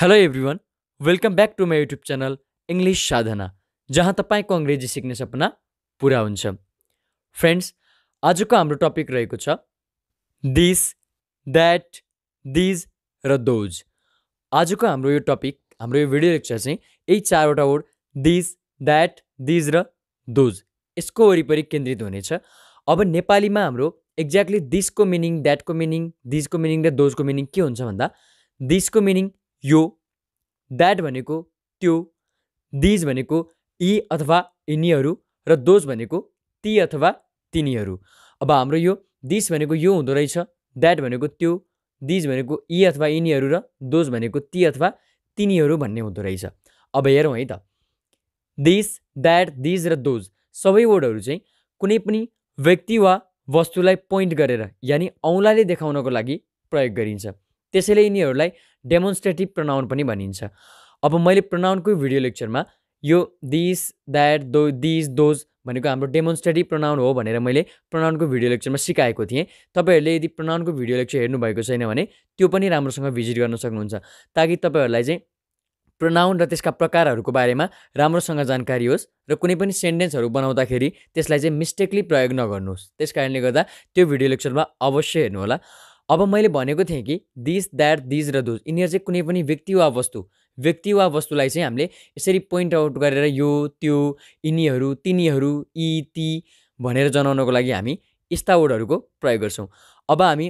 Hello everyone welcome back to my YouTube channel English Sadhana जहाँ तपाईँको अङ्ग्रेजी सिक्ने सपना पुरा हुन्छ फ्रेन्ड्स आजको हाम्रो टपिक रहेको छ दिस द्याट दिज र दोज आजको हाम्रो यो टपिक हाम्रो यो भिडियो लेक्चर चाहिँ यही चारवटा वर्ड दिस द्याट दिज र दोज यसको वरिपरि केन्द्रित हुनेछ अब नेपालीमा हाम्रो एक्ज्याक्टली दिसको मिनिङ द्याटको मिनिङ दिजको मिनिङ र दोजको मिनिङ के हुन्छ भन्दा दिसको मिनिङ यो द्याट भनेको त्यो दिज भनेको यी e अथवा यिनीहरू र दोज भनेको ती अथवा तिनीहरू अब हाम्रो यो दिस भनेको यो हुँदो रहेछ द्याट भनेको त्यो दिज भनेको यी e अथवा यिनीहरू र दोज भनेको ती अथवा तिनीहरू भन्ने हुँदो रहेछ अब हेरौँ है त दिस द्याट दिज र दोज सबै वर्डहरू चाहिँ कुनै पनि व्यक्ति वा वस्तुलाई पोइन्ट गरेर यानि औँलाले देखाउनको लागि प्रयोग गरिन्छ त्यसैले यिनीहरूलाई डेमोन्स्ट्रेटिभ प्रनाउन पनि भनिन्छ अब मैले प्रनाउनकै भिडियो लेक्चरमा यो this that though this those भनेको हाम्रो डेमोन्स्ट्रेटिभ प्रनाउन हो भनेर मैले प्रनाउनको भिडियो लेक्चरमा सिकाएको थिएँ तपाईँहरूले यदि प्रनाउनको भिडियो लेक्चर हेर्नुभएको छैन भने त्यो पनि राम्रोसँग भिजिट गर्न सक्नुहुन्छ ताकि तपाईँहरूलाई चाहिँ प्रनाउन र त्यसका प्रकारहरूको बारेमा राम्रोसँग जानकारी होस् र कुनै पनि सेन्टेन्सहरू बनाउँदाखेरि त्यसलाई चाहिँ मिस्टेकली प्रयोग नगर्नुहोस् त्यस कारणले गर्दा त्यो भिडियो लेक्चरमा अवश्य हेर्नुहोला अब मैले भनेको थिएँ कि दिस द्याट दिज र दुज यिनीहरू चाहिँ कुनै पनि व्यक्ति वा वस्तु व्यक्ति वा वस्तुलाई चाहिँ हामीले यसरी पोइन्ट आउट गरेर यो त्यो यिनीहरू तिनीहरू यी ती भनेर जनाउनको लागि हामी यस्ता वर्डहरूको प्रयोग गर्छौँ अब हामी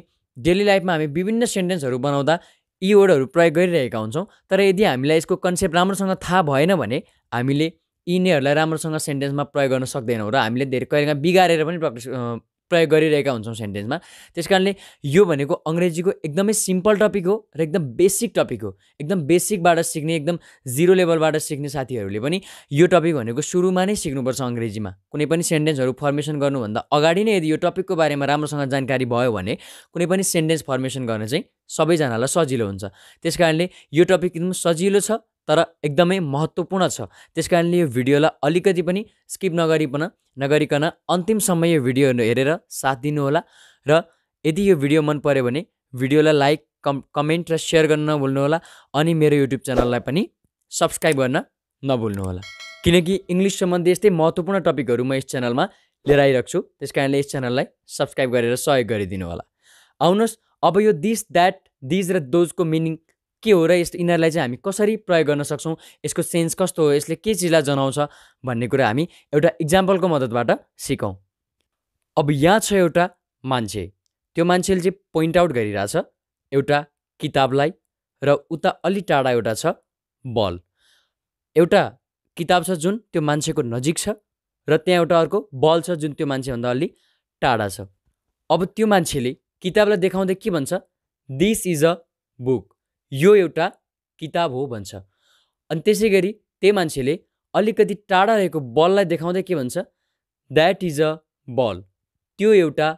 डेली लाइफमा हामी विभिन्न सेन्टेन्सहरू बनाउँदा यी वर्डहरू प्रयोग गरिरहेका हुन्छौँ तर यदि हामीलाई यसको कन्सेप्ट राम्रोसँग थाहा भएन भने हामीले यिनीहरूलाई राम्रोसँग सेन्टेन्समा प्रयोग गर्न सक्दैनौँ र हामीले धेरै कहिलेकाहीँ बिगारेर पनि प्र प्रयोग गरिरहेका हुन्छौँ सेन्टेन्समा त्यस कारणले यो भनेको अङ्ग्रेजीको एकदमै सिम्पल टपिक हो र एकदम बेसिक टपिक हो एकदम बेसिकबाट सिक्ने एकदम जिरो लेभलबाट सिक्ने साथीहरूले पनि यो टपिक भनेको सुरुमा नै सिक्नुपर्छ अङ्ग्रेजीमा कुनै पनि सेन्टेन्सहरू फर्मेसन गर्नुभन्दा अगाडि नै यदि यो टपिकको बारेमा राम्रोसँग जानकारी भयो भने कुनै पनि सेन्टेन्स फर्मेसन गर्न चाहिँ सबैजनालाई सजिलो हुन्छ त्यस कारणले यो टपिक एकदम सजिलो छ तर एकदमै महत्त्वपूर्ण छ त्यस कारणले यो भिडियोलाई अलिकति पनि स्किप नगरिकन अन्तिम समय यो भिडियो हेरेर साथ दिनुहोला र यदि यो भिडियो मन पऱ्यो भने भिडियोलाई लाइक कम कमेन्ट र सेयर गर्न नभुल्नुहोला अनि मेरो युट्युब च्यानललाई पनि सब्सक्राइब गर्न नभुल्नुहोला किनकि इङ्ग्लिस सम्बन्धी यस्तै महत्त्वपूर्ण टपिकहरू म यस च्यानलमा लिएर आइरहेको छु त्यस कारणले यस च्यानललाई सब्सक्राइब गरेर सहयोग गरिदिनु होला आउनुहोस् अब यो दिस द्याट दिज र दोजको मिनिङ के हो र यस यिनीहरूलाई चाहिँ हामी कसरी प्रयोग गर्न सक्छौँ यसको सेन्स कस्तो हो यसले के चिजलाई जनाउँछ भन्ने कुरा हामी एउटा इक्जाम्पलको मद्दतबाट सिकौँ अब यहाँ छ एउटा मान्छे त्यो मान्छेले चाहिँ पोइन्ट आउट गरिरहेछ एउटा किताबलाई र उता अलि टाढा एउटा छ बल एउटा किताब छ जुन त्यो मान्छेको नजिक छ र त्यहाँ एउटा अर्को बल छ जुन त्यो मान्छेभन्दा अलि टाढा छ अब त्यो मान्छेले किताबलाई देखाउँदै के भन्छ दिस इज अ बुक यो एउटा किताब हो भन्छ अनि त्यसै गरी त्यही मान्छेले अलिकति टाढा रहेको बललाई देखाउँदै के भन्छ द्याट इज अ बल त्यो एउटा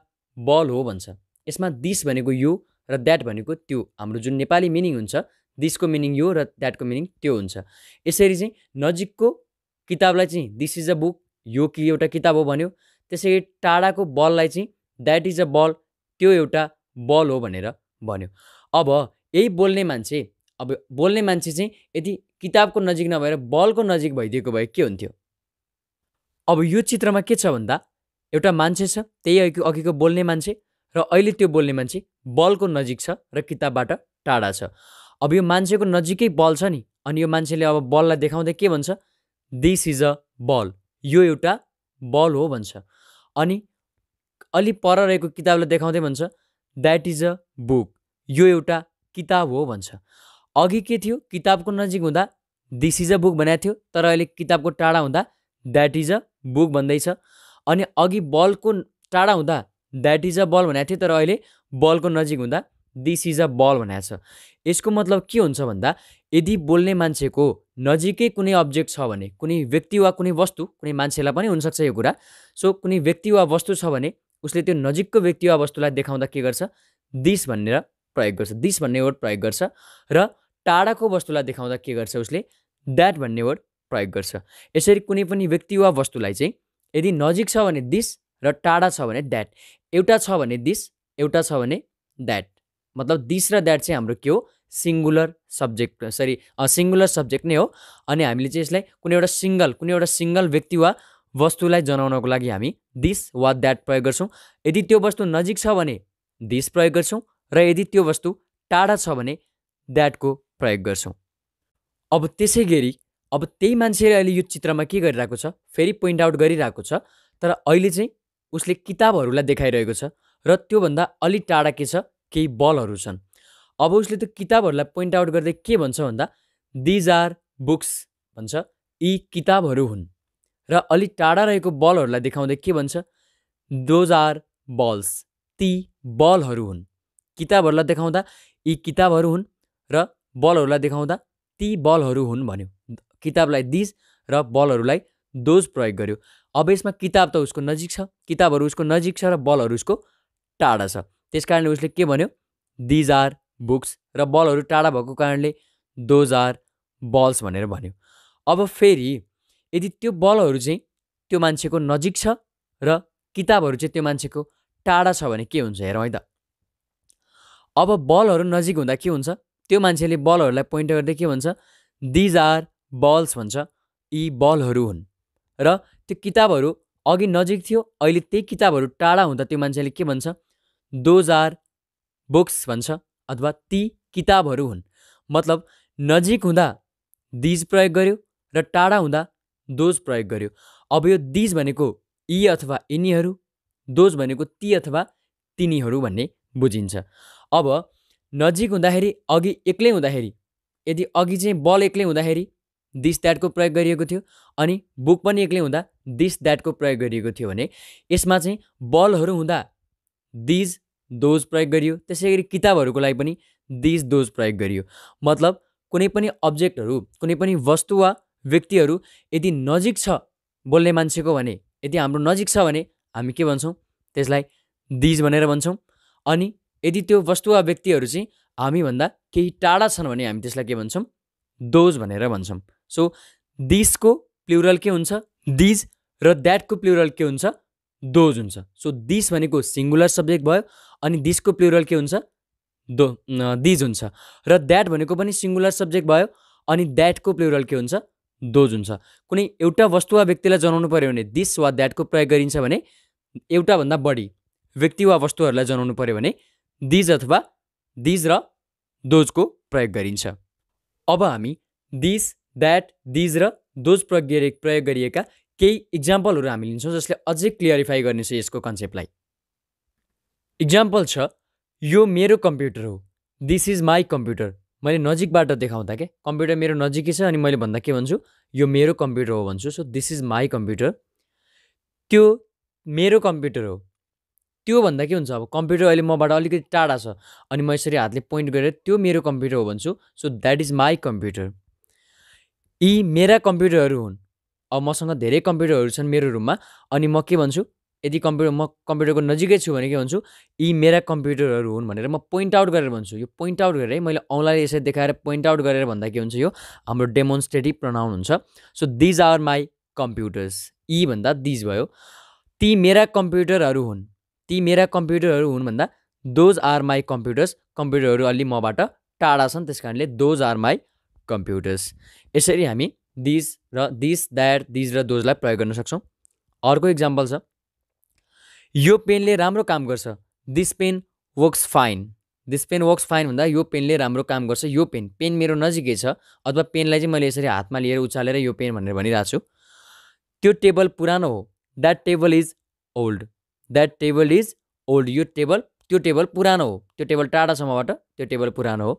बल हो भन्छ यसमा दिस भनेको यो र द्याट भनेको त्यो हाम्रो जुन नेपाली मिनिङ हुन्छ दिसको मिनिङ यो र द्याटको मिनिङ त्यो हुन्छ यसरी चाहिँ नजिकको किताबलाई चाहिँ दिस इज अ बुक यो कि एउटा किताब हो भन्यो त्यसै गरी टाढाको बललाई चाहिँ द्याट इज अ बल त्यो एउटा बल हो भनेर भन्यो अब यही बोल्ने मान्छे अब बोल्ने मान्छे चाहिँ यदि किताबको नजिक नभएर बलको नजिक भइदिएको भए के हुन्थ्यो अब यो चित्रमा के छ भन्दा एउटा मान्छे छ त्यही अघि अघिको बोल्ने मान्छे र अहिले त्यो बोल्ने मान्छे बलको नजिक छ र किताबबाट टाढा छ अब यो मान्छेको नजिकै बल छ नि अनि यो मान्छेले अब बललाई देखाउँदै के भन्छ दिस इज अ बल यो एउटा बल हो भन्छ अनि अलि पर रहेको किताबलाई देखाउँदै भन्छ द्याट इज अ बुक यो एउटा किताब हो भन्छ अघि के थियो किताबको नजिक हुँदा दिस इज अ बुक भनेको थियो तर अहिले किताबको टाढा हुँदा द्याट इज अ बुक भन्दैछ अनि अघि बलको टाढा हुँदा द्याट इज अ बल भनेको थियो तर अहिले बलको नजिक हुँदा दिस इज अ बल भनेको छ यसको मतलब के हुन्छ भन्दा यदि बोल्ने मान्छेको नजिकै कुनै अब्जेक्ट छ भने कुनै व्यक्ति वा कुनै वस्तु कुनै मान्छेलाई पनि हुनसक्छ यो कुरा सो कुनै व्यक्ति वा वस्तु छ भने उसले त्यो नजिकको व्यक्ति वा वस्तुलाई देखाउँदा के गर्छ दिस भनेर प्रयोग गर्छ दिस भन्ने वर्ड प्रयोग गर्छ र टाढाको वस्तुलाई देखाउँदा के गर्छ उसले द्याट भन्ने वर्ड प्रयोग गर्छ यसरी कुनै पनि व्यक्ति वा वस्तुलाई चाहिँ यदि नजिक छ भने दिस र टाढा छ भने द्याट एउटा छ भने दिस एउटा छ भने द्याट मतलब दिस र द्याट चाहिँ हाम्रो के हो singular subject sorry singular subject नै हो अनि हामीले चाहिँ यसलाई कुनै एउटा सिङ्गल कुनै एउटा सिङ्गल व्यक्ति वा वस्तुलाई जनाउनको लागि हामी दिस वा द्याट प्रयोग गर्छौँ यदि त्यो वस्तु नजिक छ भने दिस प्रयोग गर्छौँ र यदि त्यो वस्तु टाढा छ भने द्याटको प्रयोग गर्छौँ अब त्यसै गरी अब त्यही मान्छेले अहिले यो चित्रमा के गरिरहेको छ फेरि पोइन्ट आउट गरिरहेको छ तर अहिले चाहिँ उसले किताबहरूलाई देखाइरहेको छ र त्योभन्दा अलि टाढा के छ केही बलहरू छन् अब उसले त्यो किताबहरूलाई पोइन्ट आउट गर्दै के भन्छ भन्दा दिज आर बुक्स भन्छ यी किताबहरू हुन् र अलि टाढा रहेको बलहरूलाई देखाउँदै के भन्छ दोज आर बल्स ती बलहरू हुन् किताबहरूलाई देखाउँदा यी किताबहरू हुन् र बलहरूलाई देखाउँदा ती बलहरू हुन् भन्यो किताबलाई दिज र बलहरूलाई दोज प्रयोग गर्यो अब यसमा किताब त उसको नजिक छ किताबहरू उसको नजिक छ र बलहरू उसको टाढा छ त्यस कारणले उसले के भन्यो दिज आर बुक्स र बलहरू टाढा भएको कारणले दोज आर बल्स भनेर भन्यो अब फेरि यदि त्यो बलहरू चाहिँ त्यो मान्छेको नजिक छ र किताबहरू चाहिँ त्यो मान्छेको टाढा छ भने के हुन्छ हेरौँ है त अब बलहरू नजिक हुँदा के हुन्छ त्यो मान्छेले बलहरूलाई पोइन्ट गर्दै के भन्छ दिज आर बल्स भन्छ यी बलहरू हुन् र त्यो किताबहरू अघि नजिक थियो अहिले त्यही किताबहरू टाढा हुँदा त्यो मान्छेले के भन्छ दोज आर बुक्स भन्छ अथवा ती किताबहरू हुन् मतलब नजिक हुँदा दिज प्रयोग गर्यो र टाढा हुँदा दोज प्रयोग गर्यो अब यो दिज भनेको यी अथवा यिनीहरू दोज भनेको ती अथवा तिनीहरू भन्ने बुझिन्छ अब नजिक हुँदाखेरि अघि एक्लै हुँदाखेरि यदि अघि चाहिँ बल एक्लै हुँदाखेरि दिस द्याटको प्रयोग गरिएको थियो अनि बुक पनि एक्लै हुँदा दिस द्याटको प्रयोग गरिएको थियो भने यसमा चाहिँ बलहरू हुँदा दिज दोज प्रयोग गरियो त्यसै गरी किताबहरूको लागि पनि दिज दोज प्रयोग गरियो मतलब कुनै पनि अब्जेक्टहरू कुनै पनि वस्तु वा व्यक्तिहरू यदि नजिक छ बोल्ने मान्छेको भने यदि हाम्रो नजिक छ भने हामी के भन्छौँ त्यसलाई दिज भनेर भन्छौँ अनि यदि त्यो वस्तु वा व्यक्तिहरू चाहिँ हामीभन्दा केही टाढा छन् भने हामी त्यसलाई के भन्छौँ दोज भनेर भन्छौँ सो दिसको प्लुरल के हुन्छ दिज र द्याटको प्लुरल के हुन्छ दोज हुन्छ सो दिस भनेको सिङ्गुलर सब्जेक्ट भयो अनि दिसको प्लुरल के हुन्छ दो दिज हुन्छ र द्याट भनेको पनि सिङ्गुलर सब्जेक्ट भयो अनि द्याटको प्लुरल के हुन्छ दोज हुन्छ कुनै एउटा वस्तु वा व्यक्तिलाई जनाउनु पऱ्यो भने दिस वा द्याटको प्रयोग गरिन्छ भने एउटाभन्दा बढी व्यक्ति वा वस्तुहरूलाई जनाउनु पऱ्यो भने दिज अथवा दिज र दोजको प्रयोग गरिन्छ अब हामी दिस द्याट दिज र दोज प्रयोग प्रयोग गरिएका केही इक्जाम्पलहरू हामी लिन्छौँ जसले अझै क्लियरिफाई गर्नेछ यसको कन्सेप्टलाई इक्जाम्पल छ यो मेरो कम्प्युटर हो दिस इज माई कम्प्युटर मैले नजिकबाट देखाउँदा के कम्प्युटर मेरो नजिकै छ अनि मैले भन्दा के भन्छु यो मेरो कम्प्युटर हो भन्छु so this is my computer त्यो मेरो कम्प्युटर हो त्योभन्दा के हुन्छ अब कम्प्युटर अहिले मबाट अलिकति टाढा छ अनि म यसरी हातले पोइन्ट गरेर त्यो मेरो कम्प्युटर हो भन्छु so that is my computer यी मेरा कम्प्युटरहरू हुन् अब मसँग धेरै कम्प्युटरहरू छन् मेरो रुममा अनि म के भन्छु यदि कम्प्युटर म कम्प्युटरको नजिकै छु भने के भन्छु यी मेरा कम्प्युटरहरू हुन् भनेर म पोइन्ट आउट गरेर भन्छु यो पोइन्ट आउट गरेर मैले अनलाइन यसरी देखाएर पोइन्ट आउट गरेर भन्दा के हुन्छ यो हाम्रो डेमोन्स्ट्रेटिभ प्रनाउन हुन्छ so these are my computers यी भन्दा दिज भयो ती मेरा कम्प्युटरहरू हुन् ती मेरा कम्प्युटरहरू हुन् भन्दा दोज आर माई कम्प्युटर्स कम्प्युटरहरू अलि मबाट टाढा छन् त्यस कारणले दोज आर माई कम्प्युटर्स यसरी हामी दिज र दिस द्याट दिज र दोजलाई प्रयोग गर्न सक्छौँ अर्को इक्जाम्पल छ यो पेनले राम्रो काम गर्छ this pen works fine this pen works fine भन्दा यो पेनले राम्रो काम गर्छ यो पेन पेन मेरो नजिकै छ अथवा पेनलाई चाहिँ मैले यसरी हातमा लिएर उचालेर यो पेन भनेर भनिरहेको छु त्यो टेबल पुरानो हो that table is old that table is old यो टेबल त्यो टेबल पुरानो हो त्यो टेबल टाढासम्मबाट त्यो टेबल पुरानो हो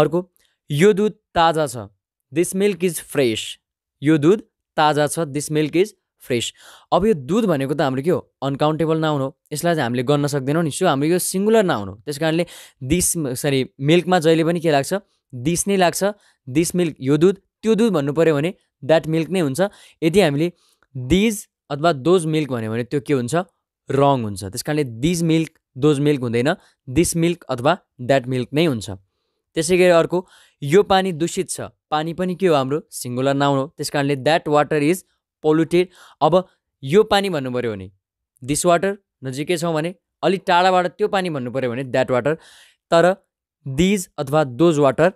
अर्को यो दुध ताजा छ दिस मिल्क इज फ्रेस यो दुध ताजा छ दिस मिल्क इज फ्रेस अब यो दुध भनेको त हाम्रो के हो अनकाउन्टेबल नाउन हो यसलाई चाहिँ हामीले गर्न सक्दैनौँ नि सो हाम्रो यो सिङ्गुलर नाउन हो त्यस कारणले दिस सरी मिल्कमा जहिले पनि के लाग्छ दिस नै लाग्छ दिस मिल्क यो दुध त्यो दुध भन्नु पऱ्यो भने द्याट मिल्क नै हुन्छ यदि हामीले दिज अथवा दोज मिल्क भन्यो भने त्यो के हुन्छ रङ हुन्छ त्यस कारणले दिज मिल्क दोज मिल्क हुँदैन दिस मिल्क अथवा द्याट मिल्क नै हुन्छ त्यसै गरी अर्को यो पानी दूषित छ पानी पनि के हो हाम्रो सिङ्गुलर नाउँ हो त्यस कारणले द्याट वाटर इज पोल्युटेड अब यो पानी भन्नु पऱ्यो भने दिस वाटर नजिकै छौँ भने अलिक टाढाबाट त्यो पानी भन्नु पऱ्यो भने द्याट वाटर तर दिज अथवा दोज वाटर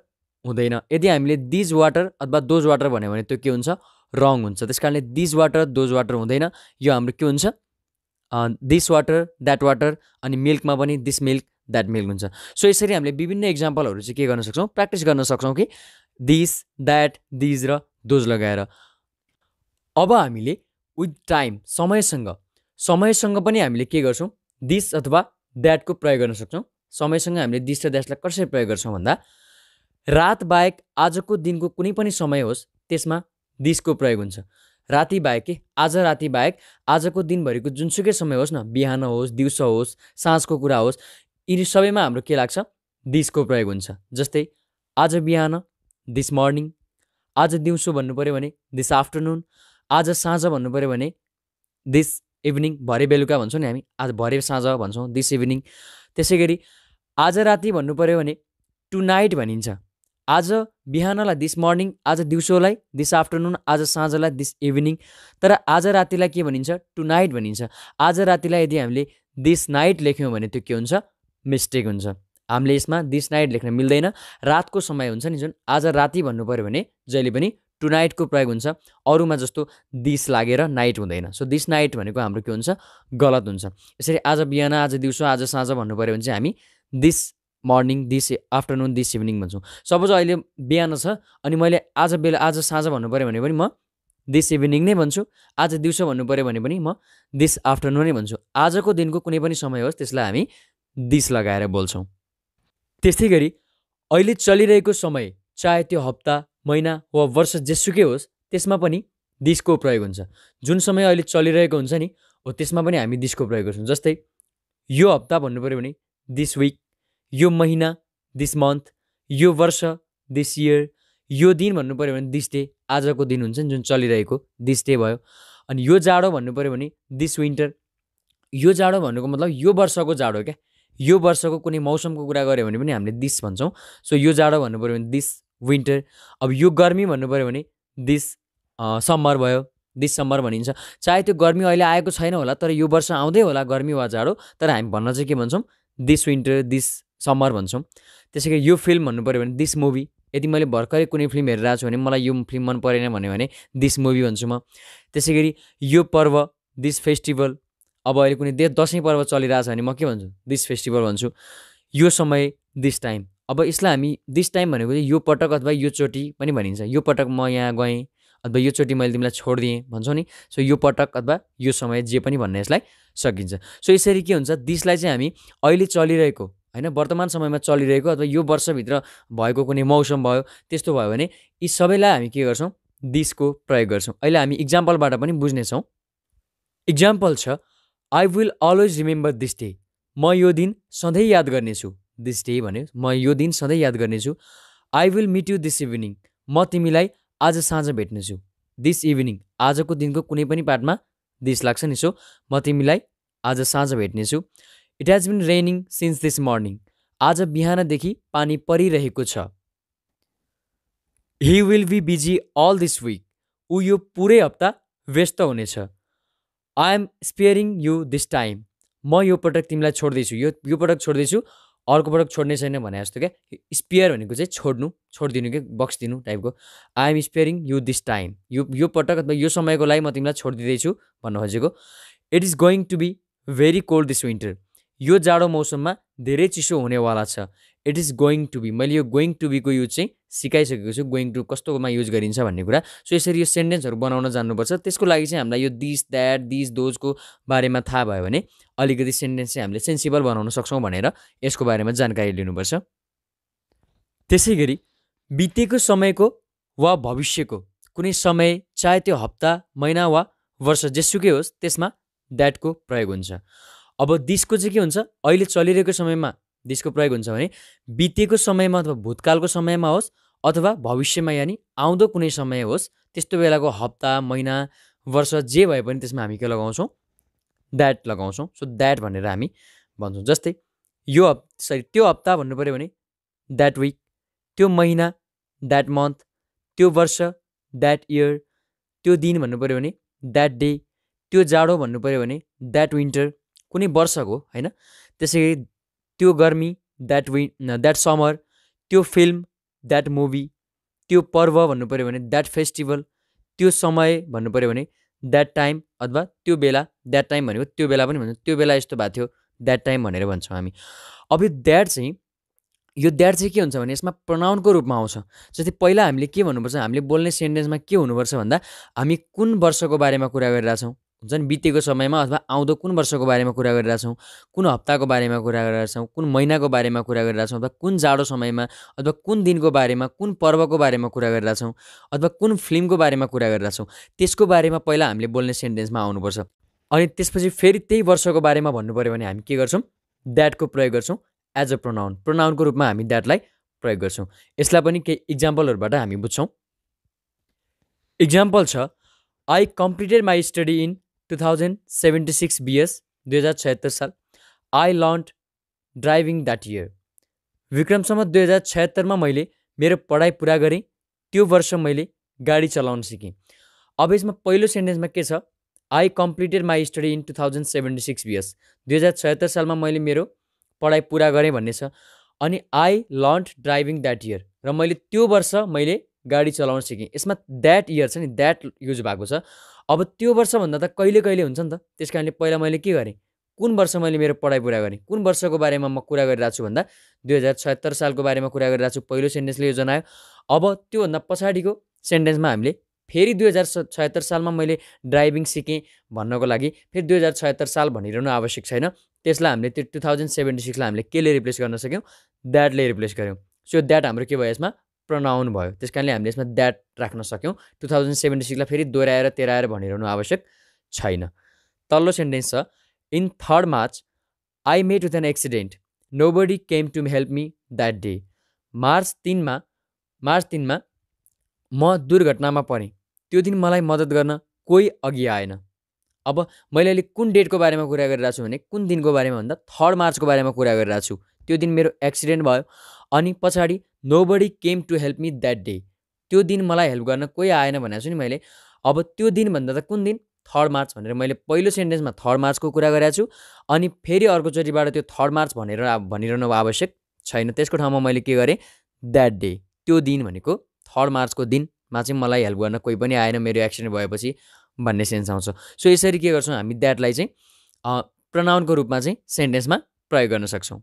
हुँदैन यदि हामीले दिज वाटर अथवा दोज वाटर भन्यो भने त्यो के हुन्छ रङ हुन्छ त्यस कारणले दिज वाटर दोज वाटर हुँदैन यो हाम्रो के हुन्छ दिस वाटर द्याट वाटर अनि मिल्कमा पनि दिस मिल्क द्याट मिल्क हुन्छ सो यसरी हामीले विभिन्न इक्जाम्पलहरू चाहिँ के गर्न सक्छौँ प्र्याक्टिस गर्न सक्छौँ कि दिस द्याट दिज र दोज लगाएर अब हामीले विथ टाइम समयसँग समयसँग पनि हामीले के गर्छौँ दिस अथवा द्याटको प्रयोग गर्न सक्छौँ समयसँग हामीले दिस र द्याटलाई कसरी प्रयोग गर्छौँ भन्दा रात बाहेक आजको दिनको कुनै पनि समय होस् त्यसमा दिसको प्रयोग हुन्छ राति बाहेक कि आज राति बाहेक आजको दिनभरिको जुनसुकै समय होस् न बिहान होस् दिउँसो होस् साँझको कुरा होस् यिनी सबैमा हाम्रो के लाग्छ दिसको प्रयोग हुन्छ जस्तै आज बिहान दिस मर्निङ आज दिउँसो भन्नु पऱ्यो भने दिस आफ्टरनुन आज साँझ भन्नु पऱ्यो भने दिस इभिनिङ भरे बेलुका भन्छौँ नि हामी आज भरे साँझ भन्छौँ दिस इभिनिङ त्यसै गरी आज राति भन्नु पऱ्यो भने टु नाइट भनिन्छ आज बिहानलाई दिस मर्निङ आज दिउँसोलाई दिस आफ्टरनुन आज साँझलाई दिस इभिनिङ तर आज रातिलाई के भनिन्छ टु नाइट भनिन्छ आज रातिलाई यदि हामीले दिस नाइट लेख्यौँ भने त्यो के हुन्छ मिस्टेक हुन्छ हामीले यसमा दिस नाइट लेख्न मिल्दैन रातको समय हुन्छ नि जुन आज राति भन्नु पऱ्यो भने जहिले पनि टु नाइटको प्रयोग हुन्छ अरूमा जस्तो दिस लागेर नाइट हुँदैन सो दिस नाइट भनेको हाम्रो के हुन्छ गलत हुन्छ यसरी आज बिहान आज दिउँसो आज साँझ भन्नु पऱ्यो भने चाहिँ हामी this morning this afternoon this evening भन्छौँ सपोज अहिले बिहान छ अनि मैले आज बेला आज साँझ भन्नु पऱ्यो भने पनि म दिस इभिनिङ नै भन्छु आज दिउँसो भन्नु पऱ्यो भने पनि म दिस आफ्टरनुन नै भन्छु आजको दिनको कुनै पनि समय होस् त्यसलाई हामी दिस लगाएर बोल्छौँ त्यस्तै गरी अहिले चलिरहेको समय चाहे त्यो हप्ता महिना वा वर्ष जेसुकै होस् त्यसमा पनि दिसको प्रयोग हुन्छ जुन समय अहिले चलिरहेको हुन्छ नि हो त्यसमा पनि हामी दिसको प्रयोग गर्छौँ जस्तै यो हप्ता भन्नु पऱ्यो भने दिस विक यो महिना दिस मन्थ यो वर्ष दिस इयर यो दिन भन्नु पऱ्यो भने दिस डे आजको दिन हुन्छ नि जुन चलिरहेको दिस डे भयो अनि यो जाडो भन्नु पऱ्यो भने दिस विन्टर यो जाडो भन्नुको मतलब यो वर्षको जाडो क्या यो वर्षको कुनै मौसमको कुरा गऱ्यो भने पनि हामीले दिस भन्छौँ सो यो जाडो भन्नु पऱ्यो भने दिस विन्टर अब यो गर्मी भन्नु पऱ्यो भने दिस समर भयो दिस समर भनिन्छ चाहे त्यो गर्मी अहिले आएको छैन होला तर यो वर्ष आउँदै होला गर्मी वा जाडो तर हामी भन्न चाहिँ के भन्छौँ दिस विन्टर दिस समर भन्छौँ त्यसै गरी यो फिल्म भन्नु पऱ्यो भने दिस मुभी यदि मैले भर्खरै कुनै फिल्म हेरिरहेको छु भने मलाई यो फिल्म मन परेन भन्यो भने दिस मुभी भन्छु म त्यसै गरी यो पर्व दिस फेस्टिभल अब अहिले कुनै दे दसैँ पर्व चलिरहेछ भने म के भन्छु दिस फेस्टिभल भन्छु यो समय दिस टाइम अब यसलाई हामी दिस टाइम भनेको चाहिँ यो पटक अथवा यो चोटि पनि भनिन्छ यो पटक म यहाँ गएँ अथवा यो चोटि मैले तिमीलाई छोडिदिएँ भन्छौँ नि सो यो पटक अथवा यो समय जे पनि भन्न यसलाई सकिन्छ सो यसरी के हुन्छ दिसलाई चाहिँ हामी अहिले चलिरहेको होइन वर्तमान समयमा चलिरहेको अथवा यो वर्षभित्र भएको कुनै मौसम भयो त्यस्तो भयो भने यी सबैलाई हामी के गर्छौँ दिसको प्रयोग गर्छौँ अहिले हामी इक्जाम्पलबाट पनि बुझ्नेछौँ इक्जाम्पल छ I will always remember this day म यो दिन सधैँ याद गर्नेछु दिस डे भन्यो म यो दिन सधैँ याद गर्नेछु I will meet you this evening म तिमीलाई आज साँझ भेट्नेछु दिस इभिनिङ आजको दिनको कुनै पनि पार्टमा दिस लाग्छ नि सो म तिमीलाई आज साँझ भेट्नेछु it has been raining since this morning आज बिहानदेखि पानी परिरहेको छ he will be busy all this week ऊ यो पुरै हप्ता व्यस्त हुनेछ I am sparing you this time म यो पटक तिमीलाई छोड्दैछु यो यो पटक छोड्दैछु अर्को पटक छोड्ने छैन भने जस्तो क्या स्पेयर भनेको चाहिँ छोड्नु छोडिदिनु क्या बक्स दिनु टाइपको I am sparing you this time यो यो पटक अथवा यो समयको लागि म तिमीलाई छोडिदिँदैछु भन्नु खोजेको it is going to be very cold this winter यो जाडो मौसममा धेरै चिसो हुनेवाला छ it is going to be मैले यो गोइङ टु बीको युज चाहिँ सिकाइसकेको छु गोइङ टु कस्तोमा युज गरिन्छ भन्ने कुरा सो यसरी यो सेन्टेन्सहरू बनाउन जान्नुपर्छ त्यसको लागि चाहिँ हामीलाई यो दिस द्याट दिस दोजको बारेमा थाहा भयो भने अलिकति सेन्टेन्स चाहिँ हामीले सेन्सिबल बनाउन सक्छौँ भनेर यसको बारेमा जानकारी लिनुपर्छ त्यसै गरी बितेको समयको वा भविष्यको कुनै समय चाहे त्यो हप्ता महिना वा वर्ष जेसुकै होस् त्यसमा द्याटको प्रयोग हुन्छ अब दिसको चाहिँ के हुन्छ अहिले चलिरहेको समयमा दिसको प्रयोग हुन्छ भने बितेको समयमा अथवा भूतकालको समयमा होस् अथवा भविष्यमा यानि आउँदो कुनै समय होस् त्यस्तो बेलाको हप्ता महिना वर्ष जे भए पनि त्यसमा हामी के लगाउँछौँ द्याट लगाउँछौँ सो द्याट भनेर हामी भन्छौँ जस्तै यो हप् सरी त्यो हप्ता भन्नु पऱ्यो भने द्याट विक त्यो महिना द्याट मन्थ त्यो वर्ष द्याट इयर त्यो दिन भन्नु पऱ्यो भने द्याट डे त्यो जाडो भन्नु पऱ्यो भने द्याट विन्टर कुनै वर्षको होइन त्यसै गरी त्यो गर्मी द्याट विन द्याट समर त्यो फिल्म द्याट मुभी त्यो पर्व भन्नु पऱ्यो भने द्याट फेस्टिभल त्यो समय भन्नु पऱ्यो भने द्याट टाइम अथवा त्यो बेला द्याट टाइम भनेको त्यो बेला पनि भन्छ त्यो बेला यस्तो भएको थियो द्याट टाइम भनेर भन्छौँ हामी अब यो द्याट चाहिँ यो द्याट चाहिँ के हुन्छ भने यसमा प्रनाउनको रूपमा आउँछ जस्तै पहिला हामीले के भन्नुपर्छ हामीले बोल्ने सेन्टेन्समा के हुनुपर्छ भन्दा हामी कुन वर्षको बारेमा कुरा गरिरहेछौँ हुन्छ नि बितेको समयमा अथवा आउँदो कुन वर्षको बारेमा कुरा गरिरहेछौँ कुन हप्ताको बारेमा कुरा गरिरहेछौँ कुन महिनाको बारेमा कुरा गरिरहेछौँ अथवा कुन जाडो समयमा अथवा कुन दिनको बारेमा कुन पर्वको बारेमा कुरा गरिरहेछौँ अथवा कुन फिल्मको बारेमा कुरा गरिरहेछौँ त्यसको बारेमा पहिला हामीले बोल्ने सेन्टेन्समा आउनुपर्छ अनि त्यसपछि फेरि त्यही वर्षको बारेमा भन्नु पऱ्यो भने हामी के गर्छौँ द्याटको प्रयोग गर्छौँ एज अ प्रोनाउन प्रोनाउनको रूपमा हामी द्याटलाई प्रयोग गर्छौँ यसलाई पनि केही इक्जाम्पलहरूबाट हामी बुझ्छौँ इक्जाम्पल छ I completed my study in two thousand seventy six BS दुई हजार छयत्तर साल I learned driving that year विक्रमसम्म दुई हजार छयत्तरमा मैले मेरो पढाइ पुरा गरेँ त्यो वर्ष मैले गाडी चलाउन सिकेँ अब यसमा पहिलो सेन्टेन्समा के छ I completed my study in two thousand seventy six BS दुई हजार छयत्तर सालमा मैले मेरो पढाइ पुरा गरेँ भन्ने छ अनि I learned driving that year र मैले त्यो वर्ष मैले गाडी चलाउन सिकेँ यसमा द्याट इयर छ नि द्याट युज भएको छ अब त्यो वर्षभन्दा त कहिले कहिले हुन्छ नि त त्यस कारणले पहिला मैले के गरेँ कुन वर्ष मैले मेरो पढाइ पुरा गरेँ कुन वर्षको बारेमा म कुरा गरिरहेको छु भन्दा दुई हजार छत्तर सालको बारेमा कुरा गरिरहेको छु पहिलो सेन्टेन्सले यो जनायो अब त्योभन्दा पछाडिको सेन्टेन्समा हामीले फेरि दुई हजार छयत्तर सालमा मैले ड्राइभिङ सिकेँ भन्नको लागि फेरि दुई हजार छयत्तर साल भनिरहनु आवश्यक छैन त्यसलाई हामीले त्यो टु थाउजन्ड सेभेन्टी सिक्सलाई हामीले केले रिप्लेस गर्न सक्यौँ द्याटले रिप्लेस गऱ्यौँ सो द्याट हाम्रो के भयो यसमा प्रनाउन भयो त्यस कारणले हामीले यसमा द्याट राख्न सक्यौँ टु थाउजन्ड सेभेन्टी सिक्सलाई फेरि दोहोऱ्याएर तेह्राएर भनिरहनु आवश्यक छैन तल्लो सेन्टेन्स छ in third March I made with an accident nobody came to help me that day March तिनमा मार्च तिनमा म दुर्घटनामा परेँ त्यो दिन मलाई मद्दत गर्न कोही अघि आएन अब मैले अहिले कुन डेटको बारेमा कुरा गरिरहेको छु भने कुन दिनको बारेमा भन्दा थर्ड मार्चको बारेमा कुरा गरिरहेको छु त्यो दिन मेरो एक्सिडेन्ट भयो अनि पछाडि nobody came to help me that day त्यो दिन मलाई हेल्प गर्न कोही आएन भनेको छु नि मैले अब त्यो दिनभन्दा त कुन दिन थर्ड मार्च भनेर मैले पहिलो सेन्टेन्समा थर्ड मार्चको कुरा गरेको छु अनि फेरि अर्कोचोटिबाट त्यो थर्ड मार्च भनेर भनिरहनु आवश्यक छैन त्यसको ठाउँमा मैले के गरेँ द्याट डे त्यो दिन भनेको थर्ड मार्चको दिनमा चाहिँ मलाई हेल्प गर्न कोही पनि आएन मेरो एक्सिडेन्ट भएपछि भन्ने सेन्स आउँछ सो यसरी के गर्छौँ हामी द्याटलाई चाहिँ प्रनाउनको रूपमा चाहिँ सेन्टेन्समा प्रयोग गर्न सक्छौँ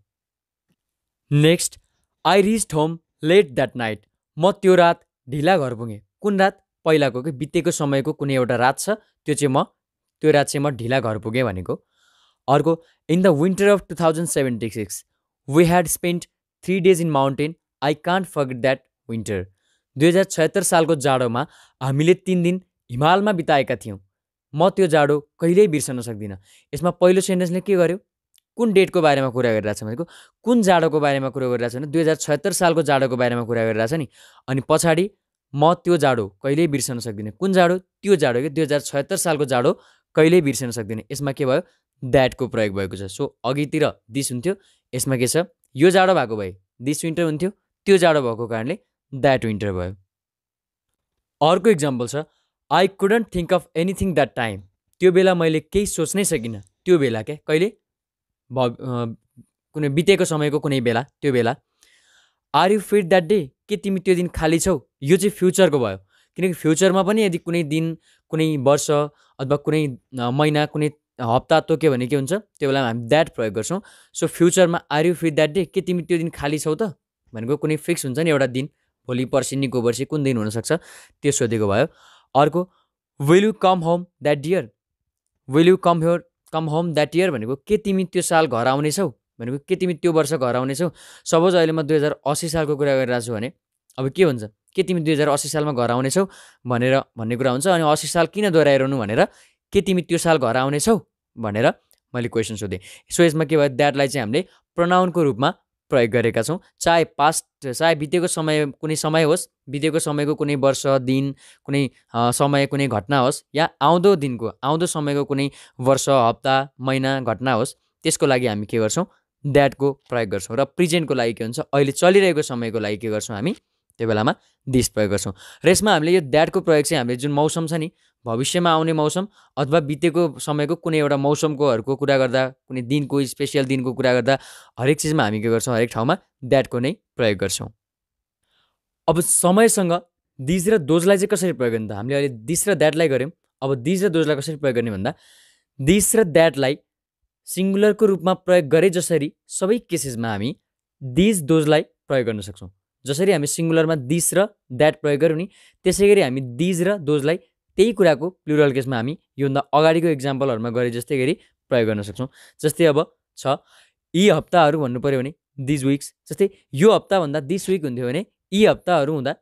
next I reach home late that night म त्यो रात ढिला घर पुगेँ कुन रात पहिलाको कि बितेको समयको कुनै एउटा रात छ त्यो चाहिँ म त्यो रात चाहिँ म ढिला घर पुगेँ भनेको अर्को in the winter of two thousand seventy six we had spend three days in mountain I can't forget that winter दुई हजार छयत्तर सालको जाडोमा हामीले तिन दिन हिमालमा बिताएका थियौँ म त्यो जाडो कहिल्यै बिर्सन सक्दिनँ यसमा पहिलो सेन्टेन्सले के गर्यो कुन डेटको बारेमा कुरा गरिरहेछ भनेको कुन जाडोको बारेमा कुरा गरिरहेछ भने दुई हजार छत्तर सालको जाडोको बारेमा कुरा गरिरहेछ नि अनि पछाडि म त्यो जाडो कहिल्यै बिर्सन सक्दिनँ कुन जाडो त्यो जाडो कि दुई हजार छत्तर सालको जाडो कहिल्यै बिर्सन सक्दिनँ यसमा के भयो द्याटको प्रयोग भएको छ सो अघितिर दिस हुन्थ्यो यसमा के छ यो जाडो भएको भए दिस विन्टर हुन्थ्यो त्यो जाडो भएको कारणले द्याट विन्टर भयो अर्को इक्जाम्पल छ I couldn't think of anything that time त्यो बेला मैले केही सोच्नै सकिनँ त्यो बेला क्या कहिले भ कुनै बितेको समयको कुनै बेला त्यो बेला are you fit that day के तिमी त्यो दिन खाली छौ यो चाहिँ फ्युचरको भयो किनकि फ्युचरमा पनि यदि कुनै दिन कुनै वर्ष अथवा कुनै महिना कुनै हप्ता तोक्यो भने के हुन्छ त्यो बेलामा हामी द्याट प्रयोग गर्छौँ सो फ्युचरमा are you fit that day के तिमी त्यो दिन खाली छौ त भनेको कुनै फिक्स हुन्छ नि एउटा दिन भोलि पर्सि निको पर्सि कुन दिन हुनसक्छ त्यो सोधेको भयो अर्को will you come home that year will you come here come home that year भनेको के तिमी त्यो साल घर आउनेछौ भनेको के तिमी त्यो वर्ष घर आउनेछौ सपोज अहिले म दुई हजार असी सालको कुरा गरिरहेको छु भने अब के हुन्छ के तिमी दुई हजार असी सालमा घर आउनेछौ भनेर भन्ने कुरा हुन्छ अनि असी साल किन दोहोऱ्याइरहनु भनेर के तिमी त्यो साल घर आउनेछौ भनेर मैले क्वेसन सोधेँ सो यसमा के भयो द्याटलाई चाहिँ हामीले प्रनाउनको रूपमा प्रयोग गरेका छौँ चाहे पास्ट चाहे बितेको समय कुनै समय होस् बितेको समयको कुनै वर्ष दिन कुनै समय कुनै घटना होस् या आउँदो दिनको आउँदो समयको कुनै वर्ष हप्ता महिना घटना होस् त्यसको लागि हामी के गर्छौँ द्याटको प्रयोग गर्छौँ र प्रिजेन्टको लागि के हुन्छ अहिले चलिरहेको समयको लागि के गर्छौँ हामी त्यो बेलामा दिस प्रयोग गर्छौँ र यसमा हामीले यो द्याटको प्रयोग चाहिँ हामीले जुन मौसम छ नि भविष्यमा आउने मौसम अथवा बितेको समयको कुनै एउटा मौसमकोहरूको कुरा गर्दा कुनै दिनको स्पेसियल दिनको कुरा गर्दा हरेक चिजमा हामी के गर्छौँ हरेक ठाउँमा द्याटको नै प्रयोग गर्छौँ अब समयसँग दिज र दोजलाई चाहिँ कसरी प्रयोग गर्ने त हामीले अहिले दिस र द्याटलाई गऱ्यौँ अब दिज र दोजलाई कसरी प्रयोग गर्ने भन्दा दिस र द्याटलाई सिङ्गुलरको रूपमा प्रयोग गरे जसरी सबै केसेसमा हामी दिज दोजलाई प्रयोग गर्न सक्छौँ जसरी हामी सिङ्गुलरमा दिस र द्याट प्रयोग गऱ्यौँ नि त्यसै गरी हामी दिज र दोजलाई त्यही कुराको प्लुरल केसमा हामी योभन्दा अगाडिको इक्जाम्पलहरूमा गरे जस्तै गरी प्रयोग गर्न सक्छौँ जस्तै अब छ यी हप्ताहरू भन्नु पऱ्यो भने दिज विक्स जस्तै यो हप्ताभन्दा दिस विक हुन्थ्यो भने यी हप्ताहरू हुँदा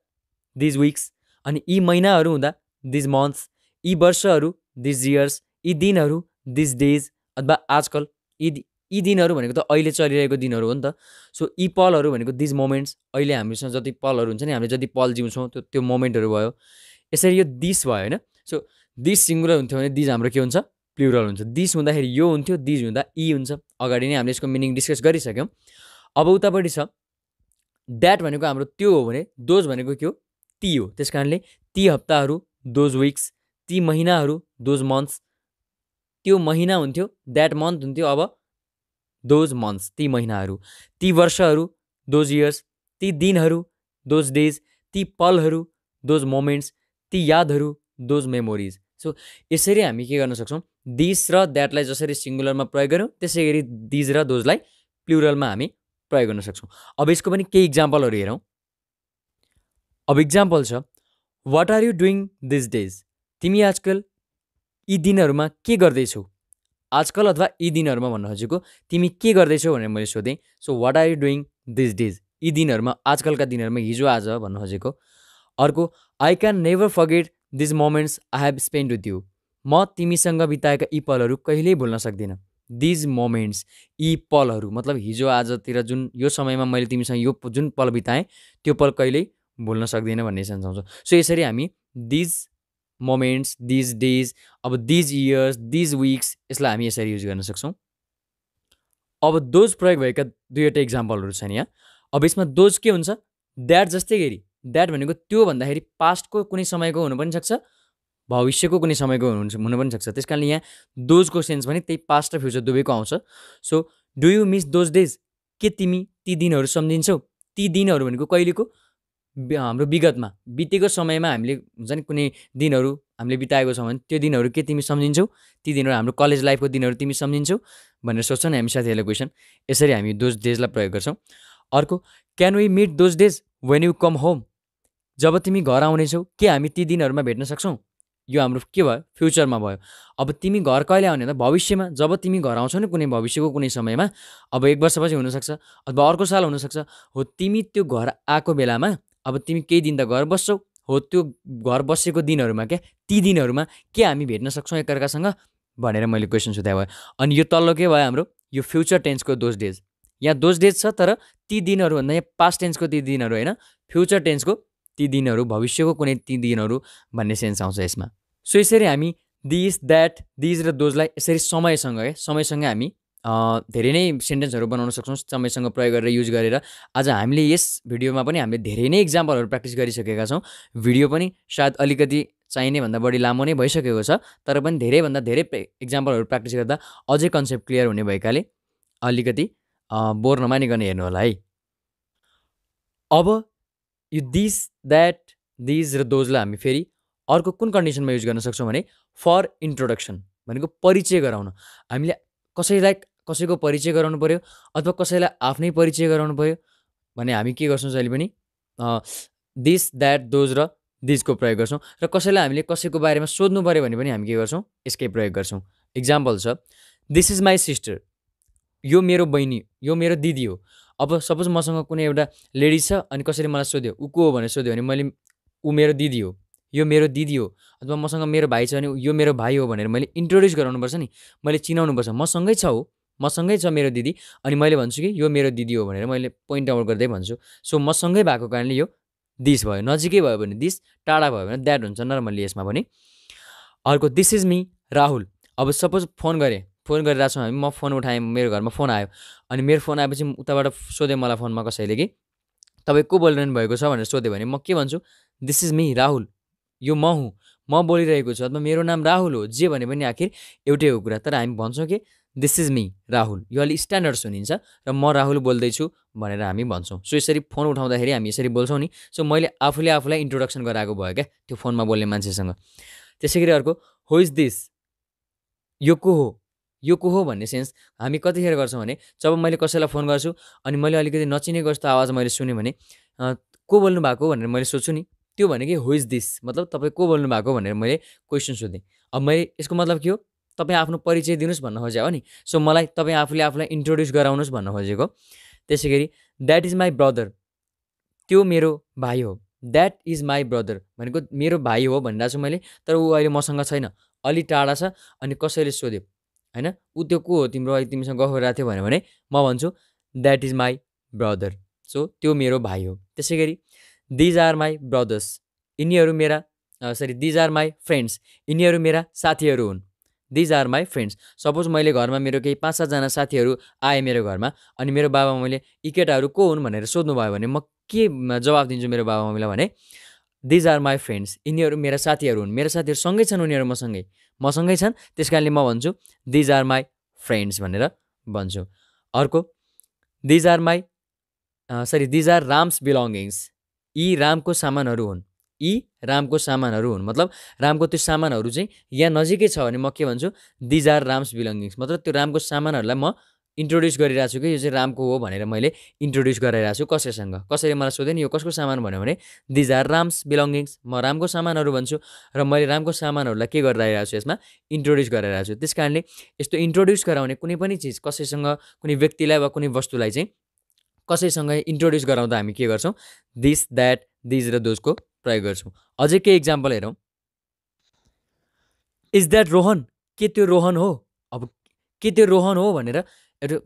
दिज विक्स अनि यी महिनाहरू हुँदा दिज मन्थ्स यी वर्षहरू दिज इयर्स यी दिनहरू दिज डेज अथवा आजकल यी यी दिनहरू भनेको त अहिले चलिरहेको दिनहरू हो नि त सो यी पलहरू भनेको दिज मोमेन्ट्स अहिले हामीसँग जति पलहरू हुन्छ नि हामीले जति पल जिउँछौँ त्यो त्यो मोमेन्टहरू भयो यसरी यो दिस भयो होइन सो दिस सिङ्गुलर हुन्थ्यो भने दिज हाम्रो के हुन्छ प्लुरल हुन्छ दिस हुँदाखेरि यो हुन्थ्यो दिज हुँदा यी e हुन्छ अगाडि नै हामीले यसको मिनिङ डिस्कस गरिसक्यौँ अब उतापट्टि छ द्याट भनेको हाम्रो त्यो हो भने दोज भनेको के हो ती हो त्यस कारणले ती हप्ताहरू दोज विक्स ती महिनाहरू दोज मन्थ्स त्यो महिना हुन्थ्यो द्याट मन्थ हुन्थ्यो अब दोज मन्थ्स ती महिनाहरू ती वर्षहरू दोज इयर्स ती दिनहरू दोज डेज ती पलहरू दोज मोमेन्ट्स ती यादहरू दोज मेमोरिज सो यसरी हामी के गर्न सक्छौँ दिस र द्याटलाई जसरी सिङ्गुलरमा प्रयोग गऱ्यौँ त्यसै गरी दिज र दोजलाई प्लुरलमा हामी प्रयोग गर्न सक्छौँ अब यसको पनि केही इक्जाम्पलहरू हेरौँ अब इक्जाम्पल छ what are you doing this days तिमी आजकल यी दिनहरूमा के गर्दैछौ आजकल अथवा यी दिनहरूमा भन्न खोजेको तिमी के गर्दैछौ भनेर मैले सोधेँ so what are you doing this these यी दिनहरूमा आजकलका दिनहरूमा हिजो आज भन्न खोजेको अर्को I can never forget these moments I have spend with you म तिमीसँग बिताएका यी पलहरू कहिल्यै भुल्न सक्दिनँ दिज मोमेन्ट्स यी पलहरू मतलब हिजो आजतिर जुन यो समयमा मैले तिमीसँग यो जुन पल बिताएँ त्यो पल कहिल्यै भुल्न सक्दिनँ भन्ने सन्साउँछ सो यसरी हामी दिज मोमेन्ट्स दिज डेज अब दिज इयर्स दिज विक्स यसलाई हामी यसरी युज गर्न सक्छौँ अब दोज प्रयोग भएका दुईवटा इक्जाम्पलहरू छन् यहाँ अब यसमा दोज के हुन्छ द्याट जस्तै गरी द्याट भनेको त्यो भन्दाखेरि पास्टको कुनै समयको हुन पनि सक्छ भविष्यको कुनै समयको हुनु हुनु पनि सक्छ त्यस कारणले यहाँ दोजको सेन्स भने त्यही पास्ट र फ्युचर दुवैको आउँछ so do you miss those days के तिमी ती दिनहरू सम्झिन्छौ ती दिनहरू भनेको कहिलेको हाम्रो विगतमा बितेको समयमा हामीले हुन्छ नि कुनै दिनहरू हामीले बिताएको छौँ भने त्यो दिनहरू के तिमी सम्झिन्छौ ती दिनहरू हाम्रो कलेज लाइफको दिनहरू तिमी सम्झिन्छौ भनेर सोध्छौ नि हामी साथीहरूले क्वेसन यसरी हामी दोज डेजलाई प्रयोग गर्छौँ अर्को can we meet those days when you come home जब तिमी घर आउनेछौ के हामी ती दिनहरूमा भेट्न सक्छौँ यो हाम्रो के भयो फ्युचरमा भयो अब तिमी घर कहिले आउने त भविष्यमा जब तिमी घर आउँछौ नि कुनै भविष्यको कुनै समयमा अब एक वर्षपछि हुनसक्छ अथवा अर्को साल हुनसक्छ हो तिमी त्यो घर आएको बेलामा अब तिमी केही दिन त घर बस्छौ हो त्यो घर बसेको दिनहरूमा क्या ती दिनहरूमा के हामी भेट्न सक्छौँ एकअर्कासँग भनेर मैले क्वेसन सोधेको भयो अनि यो तल्लो के भयो हाम्रो यो फ्युचर टेन्सको दोज डेज यहाँ दोज डेज छ तर ती दिनहरू भन्दा यहाँ पास्ट टेन्सको ती दिनहरू होइन फ्युचर टेन्सको ती दिनहरू भविष्यको कुनै ती दिनहरू भन्ने सेन्स आउँछ यसमा सो यसरी हामी दिस द्याट दिज र दोजलाई यसरी समयसँग है समयसँगै हामी धेरै नै सेन्टेन्सहरू बनाउन सक्छौँ समयसँग प्रयोग गरेर युज गरेर आज हामीले यस भिडियोमा पनि हामीले धेरै नै इक्जाम्पलहरू प्र्याक्टिस गरिसकेका छौँ भिडियो पनि सायद अलिकति चाहिने भन्दा बढी लामो नै भइसकेको छ तर पनि धेरैभन्दा धेरै इक्जाम्पलहरू प्र्याक्टिस गर्दा अझै कन्सेप्ट क्लियर हुने भएकाले अलिकति बोर गर्ने हेर्नु होला है अब यो दिस द्याट दिज र दोजलाई हामी फेरि अर्को कुन कन्डिसनमा युज गर्न सक्छौँ भने फर इन्ट्रोडक्सन भनेको परिचय गराउन हामीले कसैलाई कसैको परिचय गराउनु पऱ्यो अथवा कसैलाई आफ्नै परिचय गराउनु पऱ्यो भने हामी के गर्छौँ जहिले पनि दिस द्याट दोज र दिजको प्रयोग गर्छौँ र कसैलाई हामीले कसैको बारेमा सोध्नु पऱ्यो भने पनि हामी के गर्छौँ यसकै प्रयोग गर्छौँ इक्जाम्पल छ दिस इज माई सिस्टर यो मेरो बहिनी यो मेरो दिदी हो अब सपोज मसँग कुनै एउटा लेडिज छ अनि कसैले मलाई सोध्यो ऊ को हो भनेर सोध्यो भने मैले ऊ मेरो दिदी हो यो मेरो दिदी हो अथवा मसँग मेरो भाइ छ भने यो मेरो भाइ हो भनेर मैले इन्ट्रोड्युस गराउनुपर्छ नि मैले चिनाउनुपर्छ मसँगै छ हो मसँगै छ मेरो दिदी अनि मैले भन्छु कि यो मेरो दिदी हो भनेर मैले पोइन्ट आउट गर्दै भन्छु सो मसँगै भएको कारणले यो दिस भयो नजिकै भयो भने दिस टाढा भयो भने द्याट हुन्छ नर्मल्ली यसमा पनि अर्को दिस इज मी राहुल अब सपोज फोन गरेँ फोन गरिरहेको छौँ हामी म फोन उठाएँ मेरो घरमा फोन आयो अनि मेरो फोन आएपछि उताबाट सोधेँ मलाई फोनमा कसैले कि तपाईँ को बोलिरहनु भएको छ भनेर सोध्यो भने म के भन्छु दिस इज मी राहुल यो म हुँ म बोलिरहेको छु अथवा मेरो नाम राहुल हो जे भने पनि आखिर एउटै हो कुरा तर हामी भन्छौँ कि दिस इज मी राहुल यो अलि स्ट्यान्डर्ड सुनिन्छ र म राहुल बोल्दैछु भनेर हामी भन्छौँ सो यसरी फोन उठाउँदाखेरि हामी यसरी बोल्छौँ नि सो मैले आफूले आफूलाई इन्ट्रोडक्सन गराएको भयो क्या त्यो फोनमा बोल्ने मान्छेसँग त्यसै गरी अर्को हो इज दिस यो को हो यो को हो भन्ने सेन्स हामी कतिखेर गर्छौँ भने जब मैले कसैलाई फोन गर्छु अनि मैले अलिकति नचिनेको जस्तो आवाज मैले सुनेँ भने को बोल्नु भएको भनेर मैले सोध्छु नि त्यो भने कि हो इज दिस मतलब तपाईँ को बोल्नु भएको भनेर मैले क्वेसन सोधेँ अब मैले यसको मतलब के हो तपाईँ आफ्नो परिचय दिनुहोस् भन्न खोजेको हो नि सो मलाई तपाईँ आफूले आफूलाई इन्ट्रोड्युस गराउनुहोस् भन्न खोजेको त्यसै गरी द्याट इज माई ब्रदर त्यो मेरो भाइ हो द्याट इज माई ब्रदर भनेको मेरो भाइ हो भनिरहेको छु मैले तर ऊ अहिले मसँग छैन अलि टाढा छ अनि कसैले सोध्यो होइन ऊ त्यो को हो तिम्रो अहिले तिमीसँग गफ रहेको थियो भने म भन्छु that is my brother so त्यो मेरो भाइ हो त्यसै गरी दिज आर माई ब्रदर्स यिनीहरू मेरा sorry these are my friends यिनीहरू मेरा साथीहरू हुन् these are my friends suppose मैले घरमा मेरो केही पाँच सातजना साथीहरू आएँ मेरो घरमा अनि मेरो बाबा मैले यी केटाहरू को हुन् भनेर सोध्नुभयो भने म के जवाब दिन्छु मेरो बाबा मम्मीलाई भने दिज आर माई फ्रेन्ड्स यिनीहरू मेरा साथीहरू हुन् मेरा साथीहरू सँगै छन् उनीहरू मसँगै मसँगै छन् त्यस कारणले म भन्छु दिज आर माई फ्रेन्ड्स भनेर भन्छु अर्को these are my sorry these are Ram's belongings यी रामको सामानहरू हुन् यी रामको सामानहरू हुन् मतलब रामको त्यो सामानहरू चाहिँ यहाँ नजिकै छ भने म के भन्छु दिज आर राम्स बिलङ्गिङ्स मतलब त्यो रामको सामानहरूलाई म इन्ट्रोड्युस गरिरहेको छु कि यो चाहिँ रामको हो भनेर मैले इन्ट्रोड्युस गराइरहेको छु कसैसँग कसैले मलाई सोधेँ नि यो कसको सामान भन्यो भने दिज आर राम्स बिलङ्गिङ्स म रामको सामानहरू भन्छु र मैले रामको सामानहरूलाई के गरिरहेको छु यसमा इन्ट्रोड्युस गराइरहेको छु त्यस कारणले यस्तो इन्ट्रोड्युस गराउने कुनै पनि चिज कसैसँग कुनै व्यक्तिलाई वा कुनै वस्तुलाई चाहिँ कसैसँग इन्ट्रोड्युस गराउँदा हामी के गर्छौँ दिस द्याट दिज र दोजको प्रयोग गर्छौँ अझै केही इक्जाम्पल हेरौँ इज द्याट रोहन के त्यो रोहन हो अब के त्यो रोहन हो भनेर एउटा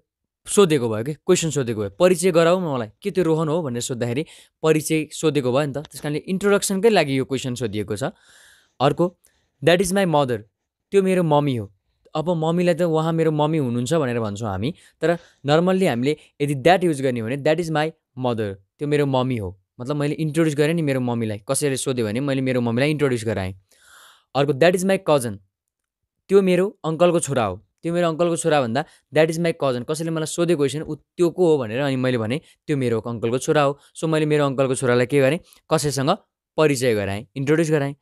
सोधेको भयो कि क्वेसन सोधेको भयो परिचय गराऊ मलाई के त्यो रोहन हो भनेर सोद्धाखेरि परिचय सोधेको भयो नि त त्यस कारणले इन्ट्रोडक्सनकै लागि यो क्वेसन सोधिएको छ अर्को द्याट इज माई मदर त्यो मेरो मम्मी हो अब मम्मीलाई त उहाँ मेरो मम्मी हुनुहुन्छ भनेर भन्छौँ हामी तर नर्मल्ली हामीले यदि द्याट युज गर्ने हो भने द्याट इज माई मदर त्यो मेरो मम्मी हो मतलब मैले इन्ट्रोड्युस गरेँ नि मेरो मम्मीलाई कसैले सोध्यो भने मैले मेरो मम्मीलाई इन्ट्रोड्युस गराएँ अर्को द्याट इज माई कजन त्यो मेरो अङ्कलको छोरा हो त्यो मेरो अङ्कलको छोरा भन्दा द्याट इज माई कजन कसैले मलाई सोधे क्वेसन ऊ त्यो को हो भनेर अनि मैले भने त्यो मेरो अङ्कलको छोरा हो सो मैले मेरो अङ्कलको छोरालाई के गरेँ कसैसँग परिचय गराएँ इन्ट्रोड्युस गराएँ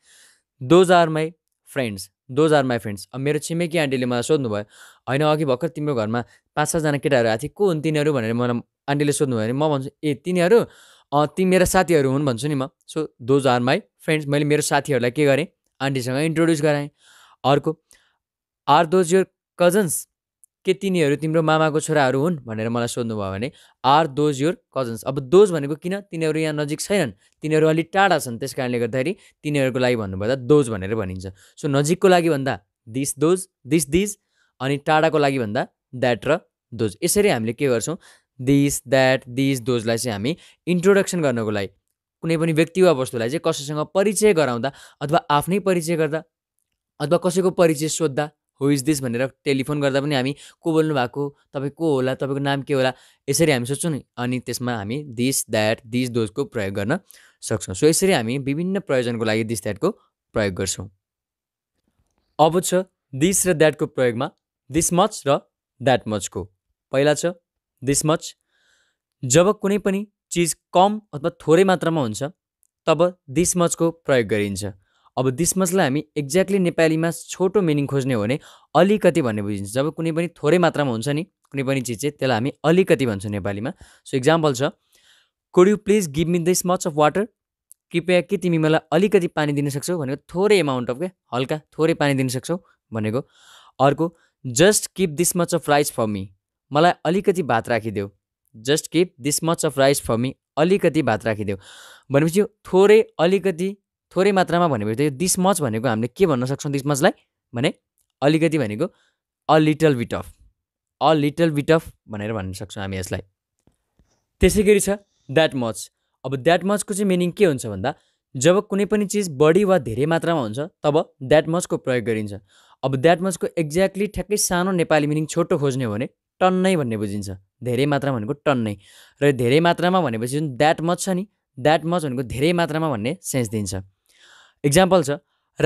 those are my friends those are my friends अब मेरो छिमेकी आन्टीले मलाई सोध्नुभयो होइन अघि भर्खर तिम्रो घरमा पाँच सातजना केटाहरू आएको थियो को हुन् तिनीहरू भनेर मलाई आन्टीले सोध्नुभयो भने म भन्छु ए तिनीहरू ती मेरा साथीहरू हुन् भन्छु नि म so those are my friends मैले मेरो साथीहरूलाई के गरेँ आन्टीसँग इन्ट्रोड्युस गराएँ अर्को आर दोज यर कजन्स के तिनीहरू तिम्रो मामाको छोराहरू हुन् भनेर मलाई सोध्नुभयो भने आर दोज योर कजन्स अब दोज भनेको किन तिनीहरू यहाँ नजिक छैनन् तिनीहरू अलिक टाढा छन् त्यस कारणले गर्दाखेरि तिनीहरूको लागि भन्नुपर्दा दोज भनेर भनिन्छ सो नजिकको लागि भन्दा दिस दोज दिस दिज अनि टाढाको लागि भन्दा द्याट र दोज यसरी हामीले के गर्छौँ दिस द्याट दिस दोजलाई चाहिँ हामी इन्ट्रोडक्सन गर्नको लागि कुनै पनि व्यक्ति वा वस्तुलाई चाहिँ कसैसँग परिचय गराउँदा अथवा आफ्नै परिचय गर्दा अथवा कसैको परिचय सोद्धा हु इज दिस भनेर टेलिफोन गर्दा पनि हामी को बोल्नु भएको तपाईँ को होला तपाईँको नाम के होला यसरी हामी सोध्छौँ नि अनि त्यसमा हामी दिस द्याट दिस दोजको प्रयोग गर्न सक्छौँ सो यसरी हामी विभिन्न प्रयोजनको लागि दिस द्याटको प्रयोग गर्छौँ अब छ दिस र द्याटको प्रयोगमा दिस मच र द्याट मचको पहिला छ दिस मच जब कुनै पनि चिज कम अथवा थोरै मात्रामा हुन्छ तब दिस मचको प्रयोग गरिन्छ अब दिस मचलाई हामी एक्ज्याक्टली नेपालीमा छोटो मिनिङ खोज्ने हो भने अलिकति भन्ने बुझिन्छ जब कुनै पनि थोरै मात्रामा हुन्छ नि कुनै पनि चिज चाहिँ त्यसलाई हामी अलिकति भन्छौँ नेपालीमा सो इक्जाम्पल छ could you please give me this much of water कृपया के तिमी मलाई अलिकति पानी दिन सक्छौ भनेको थोरै एमाउन्ट अफ के हल्का थोरै पानी दिन सक्छौ भनेको अर्को just keep this much of rice for me मलाई अलिकति भात राखिदेऊ just keep this much of rice for me अलिकति भात राखिदेऊ भनेपछि थोरै अलिकति थोरै मात्रामा भनेपछि यो दिस मच भनेको हामीले के भन्न सक्छौँ दिस मचलाई भने अलिकति भनेको a little bit of a little bit of भनेर भन्न सक्छौँ हामी यसलाई त्यसै गरी छ द्याट मच अब द्याट मचको चाहिँ मिनिङ के हुन्छ भन्दा जब कुनै पनि चिज बढी वा धेरै मात्रामा हुन्छ तब द्याट मचको प्रयोग गरिन्छ अब द्याट मचको एक्ज्याक्टली ठ्याक्कै सानो नेपाली मिनिङ छोटो खोज्ने हो भने टन्नै भन्ने बुझिन्छ धेरै मात्रा भनेको टन्नै र धेरै मात्रामा भनेपछि जुन द्याट मच छ नि द्याट मच भनेको धेरै मात्रामा भन्ने सेन्स दिन्छ इक्जाम्पल छ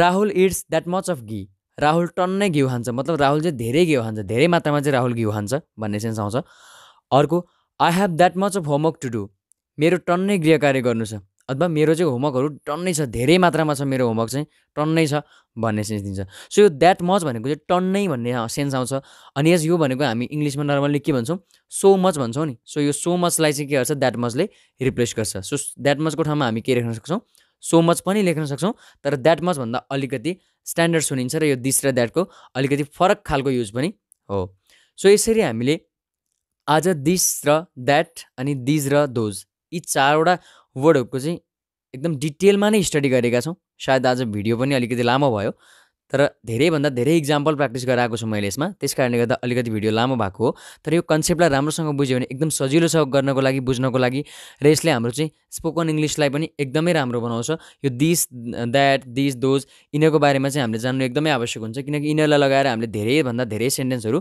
Rahul it's that much of ghee Rahul टन्नै घिउ खान्छ मतलब राहुल चाहिँ धेरै घिउ खान्छ धेरै मात्रामा चाहिँ राहुल घिउ खान्छ भन्ने सेन्स आउँछ अर्को I have that much of homework to do मेरो टन्नै गृह कार्य गर्नु छ अथवा मेरो चाहिँ होमवर्कहरू टन्नै छ धेरै मात्रामा छ मेरो होमवर्क चाहिँ टन्नै छ भन्ने सेन्स दिन्छ सो यो द्याट मच भनेको चाहिँ टन्नै भन्ने सेन्स आउँछ अनि यस यो भनेको हामी इङ्ग्लिसमा नर्मल्ली के भन्छौँ सो मच भन्छौँ नि सो यो सो मचलाई चाहिँ के गर्छ द्याट मचले रिप्लेस गर्छ सो द्याट मचको ठाउँमा हामी के लेख्न सक्छौँ सो मच पनि लेख्न सक्छौँ तर द्याट भन्दा अलिकति स्ट्यान्डर्ड सुनिन्छ र यो दिस र द्याटको अलिकति फरक खालको युज पनि हो सो यसरी हामीले आज दिस र द्याट अनि दिज र दोज यी चारवटा वर्डहरूको चाहिँ एकदम डिटेलमा नै स्टडी गरेका छौँ सायद आज भिडियो पनि अलिकति लामो भयो तर धेरैभन्दा धेरै इक्जाम्पल प्र्याक्टिस गराएको छु मैले यसमा त्यस कारणले गर्दा अलिकति भिडियो लामो भएको हो तर यो कन्सेप्टलाई राम्रोसँग बुझ्यो भने एकदम सजिलो छ गर्नको लागि बुझ्नको लागि र यसले हाम्रो चाहिँ स्पोकन इङ्ग्लिसलाई पनि एकदमै राम्रो बनाउँछ यो दिस द्याट दिस दोज यिनीहरूको बारेमा चाहिँ हामीले जान्नु एकदमै आवश्यक हुन्छ किनकि यिनीहरूलाई लगाएर हामीले धेरैभन्दा धेरै सेन्टेन्सहरू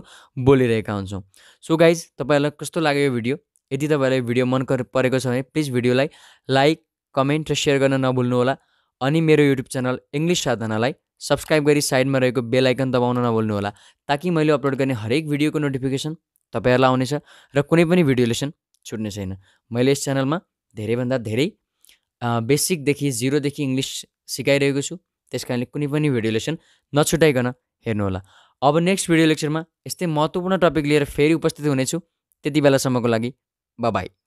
बोलिरहेका हुन्छौँ सो गाइज तपाईँहरूलाई कस्तो लाग्यो यो भिडियो यदि तपाईँलाई भिडियो मन परेको छ भने प्लिज भिडियोलाई लाइक कमेन्ट र सेयर गर्न नभुल्नुहोला अनि मेरो युट्युब च्यानल इङ्ग्लिस साधनालाई सब्सक्राइब गरी साइडमा रहेको बेल आइकन दबाउन नभुल्नुहोला ताकि मैले अपलोड गर्ने हरेक भिडियोको नोटिफिकेसन तपाईँहरूलाई आउनेछ र कुनै पनि भिडियो लेसन छुट्ने छैन मैले यस च्यानलमा धेरैभन्दा धेरै बेसिकदेखि जिरोदेखि इङ्ग्लिस सिकाइरहेको छु त्यस कारणले कुनै पनि भिडियो लेसन नछुटाइकन हेर्नुहोला अब नेक्स्ट भिडियो लेक्चरमा यस्तै महत्त्वपूर्ण टपिक लिएर फेरि उपस्थित हुनेछु त्यति बेलासम्मको लागि Bye-bye.